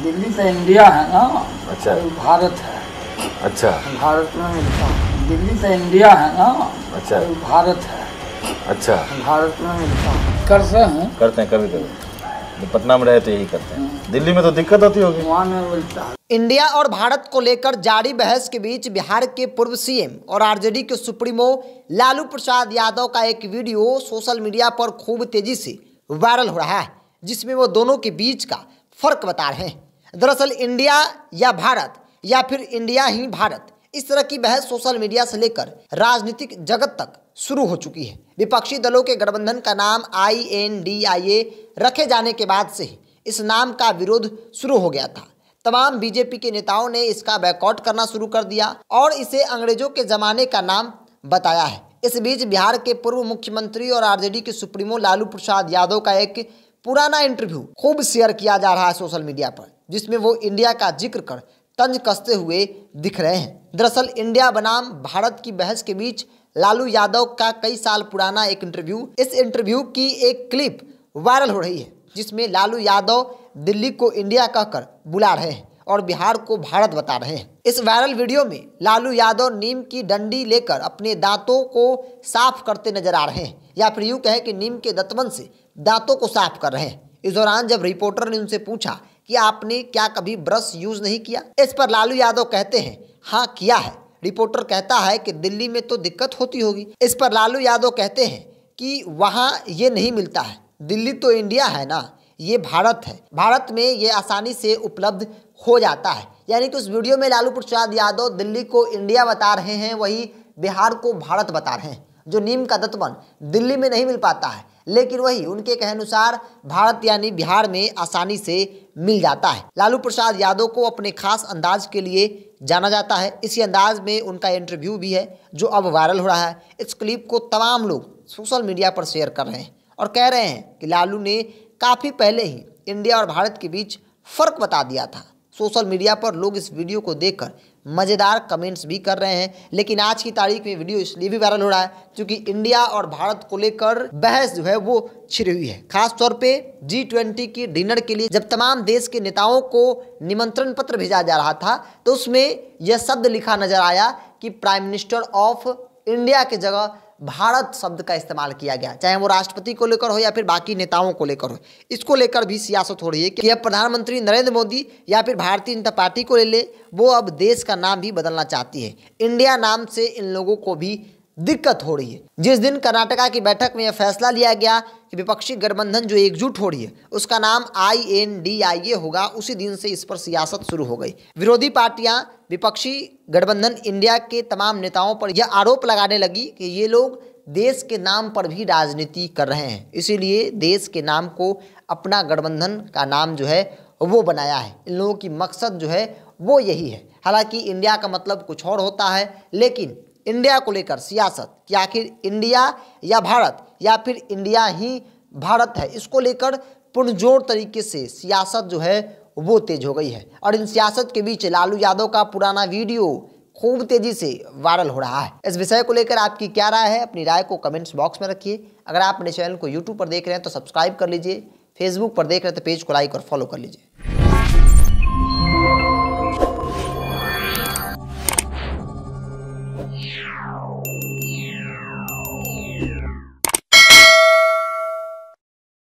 दिल्ली तो इंडिया है ना अच्छा तो भारत है अच्छा भारत में मिलता हूँ दिल्ली तो इंडिया है ना अच्छा तो भारत है अच्छा भारत में मिलता हूँ करते हैं करते हैं कभी कभी पटना में रहे तो यही करते हैं दिल्ली में तो दिक्कत होती होगी वहाँ में मिलता है इंडिया और भारत को लेकर जारी बहस के बीच बिहार के पूर्व सीएम और आरजेडी के सुप्रीमो लालू प्रसाद यादव का एक वीडियो सोशल मीडिया पर खूब तेजी से वायरल हो रहा है जिसमें वो दोनों के बीच का फर्क बता रहे हैं दरअसल इंडिया या भारत या फिर इंडिया ही भारत इस तरह की बहस सोशल मीडिया से लेकर राजनीतिक जगत तक शुरू हो चुकी है विपक्षी दलों के गठबंधन का नाम आई रखे जाने के बाद से ही इस नाम का विरोध शुरू हो गया था तमाम बीजेपी के नेताओं ने इसका बैकआउट करना शुरू कर दिया और इसे अंग्रेजों के जमाने का नाम बताया है इस बीच बिहार के पूर्व मुख्यमंत्री और आरजेडी के सुप्रीमो लालू प्रसाद यादव का एक पुराना इंटरव्यू खूब शेयर किया जा रहा है सोशल मीडिया पर जिसमें वो इंडिया का जिक्र कर तंज कसते हुए दिख रहे हैं दरअसल इंडिया बनाम भारत की बहस के बीच लालू यादव का कई साल पुराना एक इंटरव्यू इस इंटरव्यू की एक क्लिप वायरल हो रही है जिसमें लालू यादव दिल्ली को इंडिया कहकर बुला रहे हैं और बिहार को भारत बता रहे हैं इस वायरल वीडियो में लालू यादव नीम की डंडी लेकर अपने दांतों को साफ करते नजर आ रहे हैं या फिर यूँ कहें कि नीम के दतमन से दांतों को साफ कर रहे हैं इस दौरान जब रिपोर्टर ने उनसे पूछा कि आपने क्या कभी ब्रश यूज़ नहीं किया इस पर लालू यादव कहते हैं हाँ किया है रिपोर्टर कहता है कि दिल्ली में तो दिक्कत होती होगी इस पर लालू यादव कहते हैं कि वहाँ ये नहीं मिलता है दिल्ली तो इंडिया है ना ये भारत है भारत में ये आसानी से उपलब्ध हो जाता है यानी कि उस वीडियो में लालू प्रसाद यादव दिल्ली को इंडिया बता रहे हैं वही बिहार को भारत बता रहे हैं जो नीम का दत्तवन दिल्ली में नहीं मिल पाता है लेकिन वही उनके कहे अनुसार भारत यानी बिहार में आसानी से मिल जाता है लालू प्रसाद यादव को अपने खास अंदाज के लिए जाना जाता है इसी अंदाज में उनका इंटरव्यू भी है जो अब वायरल हो रहा है इस क्लिप को तमाम लोग सोशल मीडिया पर शेयर कर रहे हैं और कह रहे हैं कि लालू ने काफ़ी पहले ही इंडिया और भारत के बीच फ़र्क बता दिया था सोशल मीडिया पर लोग इस वीडियो को देखकर मज़ेदार कमेंट्स भी कर रहे हैं लेकिन आज की तारीख में वीडियो इसलिए भी वायरल हो रहा है क्योंकि इंडिया और भारत को लेकर बहस जो है वो छिड़ी हुई है खास तौर पे जी ट्वेंटी की डिनर के लिए जब तमाम देश के नेताओं को निमंत्रण पत्र भेजा जा रहा था तो उसमें यह शब्द लिखा नजर आया कि प्राइम मिनिस्टर ऑफ इंडिया के जगह भारत शब्द का इस्तेमाल किया गया चाहे वो राष्ट्रपति को लेकर हो या फिर बाकी नेताओं को लेकर हो इसको लेकर भी सियासत हो रही है कि अब प्रधानमंत्री नरेंद्र मोदी या फिर भारतीय जनता पार्टी को ले ले वो अब देश का नाम भी बदलना चाहती है इंडिया नाम से इन लोगों को भी दिक्कत हो रही है जिस दिन कर्नाटका की बैठक में यह फैसला लिया गया कि विपक्षी गठबंधन जो एकजुट हो रही है उसका नाम आई एन डी आई ए होगा उसी दिन से इस पर सियासत शुरू हो गई विरोधी पार्टियां विपक्षी गठबंधन इंडिया के तमाम नेताओं पर यह आरोप लगाने लगी कि ये लोग देश के नाम पर भी राजनीति कर रहे हैं इसीलिए देश के नाम को अपना गठबंधन का नाम जो है वो बनाया है इन लोगों की मकसद जो है वो यही है हालांकि इंडिया का मतलब कुछ और होता है लेकिन इंडिया को लेकर सियासत कि आखिर इंडिया या भारत या फिर इंडिया ही भारत है इसको लेकर पुरजोर तरीके से सियासत जो है वो तेज हो गई है और इन सियासत के बीच लालू यादव का पुराना वीडियो खूब तेजी से वायरल हो रहा है इस विषय को लेकर आपकी क्या राय है अपनी राय को कमेंट्स बॉक्स में रखिए अगर आप मेरे चैनल को यूट्यूब पर देख रहे हैं तो सब्सक्राइब कर लीजिए फेसबुक पर देख रहे हैं तो पेज को लाइक और फॉलो कर लीजिए Música